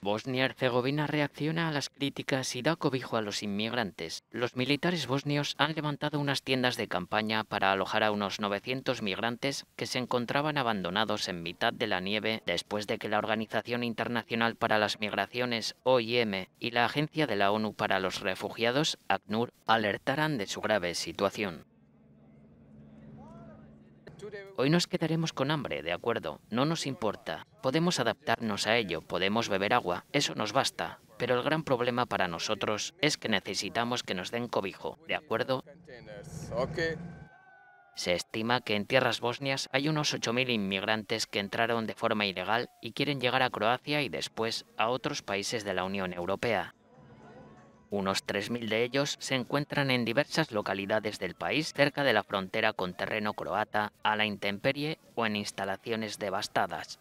Bosnia-Herzegovina reacciona a las críticas y da cobijo a los inmigrantes. Los militares bosnios han levantado unas tiendas de campaña para alojar a unos 900 migrantes que se encontraban abandonados en mitad de la nieve después de que la Organización Internacional para las Migraciones, OIM, y la Agencia de la ONU para los Refugiados, ACNUR, alertaran de su grave situación. Hoy nos quedaremos con hambre, de acuerdo, no nos importa. Podemos adaptarnos a ello, podemos beber agua, eso nos basta. Pero el gran problema para nosotros es que necesitamos que nos den cobijo, ¿de acuerdo? Se estima que en tierras bosnias hay unos 8.000 inmigrantes que entraron de forma ilegal y quieren llegar a Croacia y después a otros países de la Unión Europea. Unos 3.000 de ellos se encuentran en diversas localidades del país cerca de la frontera con terreno croata, a la intemperie o en instalaciones devastadas.